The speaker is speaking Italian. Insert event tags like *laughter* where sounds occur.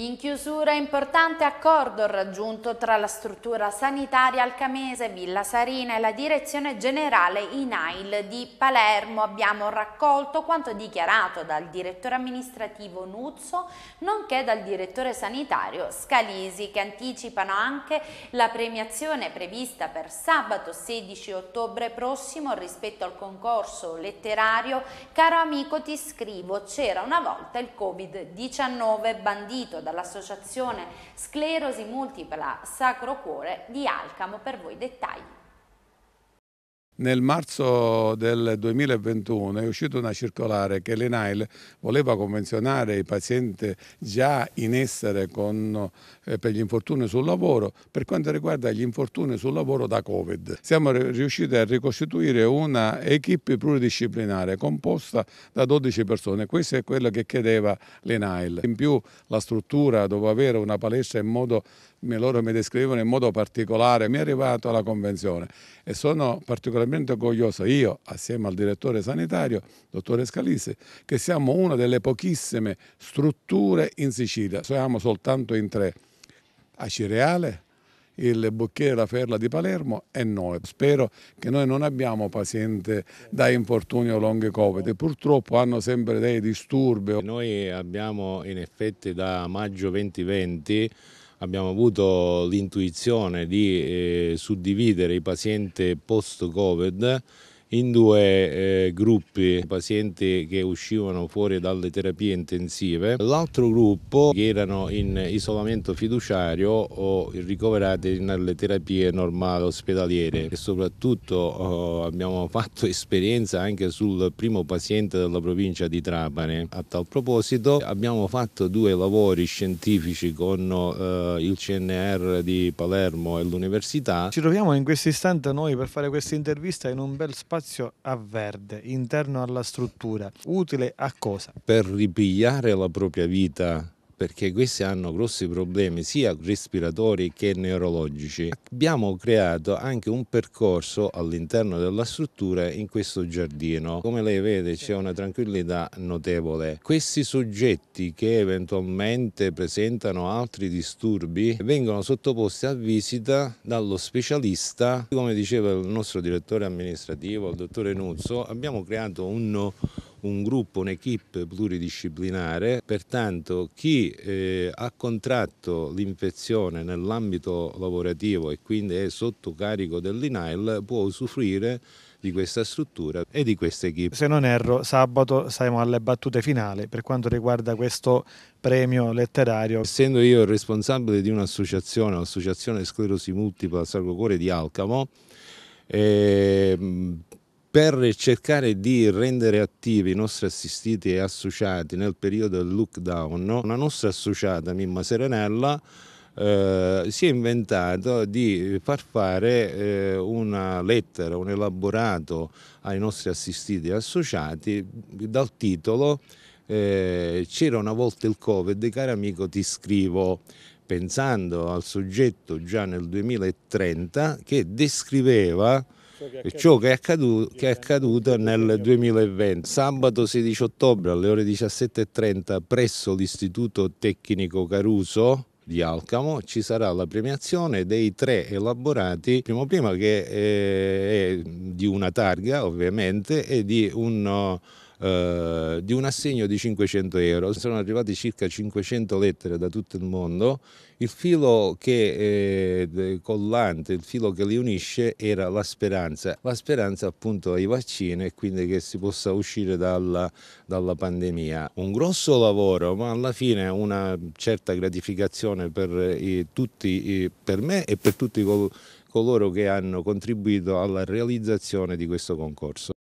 In chiusura importante accordo raggiunto tra la struttura sanitaria alcamese Villa Sarina e la direzione generale INAIL di Palermo. Abbiamo raccolto quanto dichiarato dal direttore amministrativo Nuzzo nonché dal direttore sanitario Scalisi che anticipano anche la premiazione prevista per sabato 16 ottobre prossimo rispetto al concorso letterario Caro amico ti scrivo c'era una volta il Covid-19 bandito da dall'associazione Sclerosi Multipla Sacro Cuore di Alcamo per voi dettagli. Nel marzo del 2021 è uscita una circolare che l'ENAIL voleva convenzionare i pazienti già in essere con, eh, per gli infortuni sul lavoro per quanto riguarda gli infortuni sul lavoro da Covid. Siamo riusciti a ricostituire una equip pluridisciplinare composta da 12 persone, questo è quello che chiedeva l'ENAIL. In più la struttura doveva avere una palestra in modo loro mi descrivono in modo particolare, mi è arrivato alla convenzione e sono particolarmente orgoglioso io, assieme al direttore sanitario, dottore Scalisi, che siamo una delle pochissime strutture in Sicilia, siamo soltanto in tre, a Cireale, il Bucchiere La Ferla di Palermo e noi. Spero che noi non abbiamo pazienti da infortunio o long covid, purtroppo hanno sempre dei disturbi. Noi abbiamo in effetti da maggio 2020 abbiamo avuto l'intuizione di eh, suddividere i pazienti post-Covid in due eh, gruppi pazienti che uscivano fuori dalle terapie intensive, l'altro gruppo che erano in isolamento fiduciario o ricoverati nelle terapie normali ospedaliere e soprattutto eh, abbiamo *laughs* fatto esperienza anche sul primo paziente della provincia di Trapani. A tal proposito abbiamo fatto due lavori scientifici con eh, il CNR di Palermo e l'Università. Ci troviamo in questo istante noi per fare questa intervista in un bel spazio spazio a verde interno alla struttura, utile a cosa? Per ripigliare la propria vita perché questi hanno grossi problemi sia respiratori che neurologici. Abbiamo creato anche un percorso all'interno della struttura in questo giardino. Come lei vede c'è una tranquillità notevole. Questi soggetti che eventualmente presentano altri disturbi vengono sottoposti a visita dallo specialista. Come diceva il nostro direttore amministrativo, il dottore Nuzzo, abbiamo creato un un gruppo, un'equipe pluridisciplinare, pertanto chi eh, ha contratto l'infezione nell'ambito lavorativo e quindi è sotto carico dell'INAIL può usufruire di questa struttura e di questa equipe. Se non erro, sabato saremo alle battute finali per quanto riguarda questo premio letterario. Essendo io il responsabile di un'associazione, l'associazione Sclerosi Multipla Salvo Cuore di Alcamo, eh, per cercare di rendere attivi i nostri assistiti e associati nel periodo del lockdown, no? una nostra associata, Mimma Serenella, eh, si è inventato di far fare eh, una lettera, un elaborato ai nostri assistiti e associati dal titolo eh, C'era una volta il Covid, caro amico ti scrivo pensando al soggetto già nel 2030 che descriveva ciò che è, accaduto, che è eh. accaduto nel 2020. Sabato 16 ottobre alle ore 17.30 presso l'Istituto Tecnico Caruso di Alcamo ci sarà la premiazione dei tre elaborati, primo prima che eh, è di una targa ovviamente e di un eh, di un assegno di 500 euro. Sono arrivate circa 500 lettere da tutto il mondo. Il filo che eh, collante, il filo che li unisce era la speranza, la speranza appunto ai vaccini e quindi che si possa uscire dalla, dalla pandemia. Un grosso lavoro ma alla fine una certa gratificazione per, eh, tutti, eh, per me e per tutti coloro che hanno contribuito alla realizzazione di questo concorso.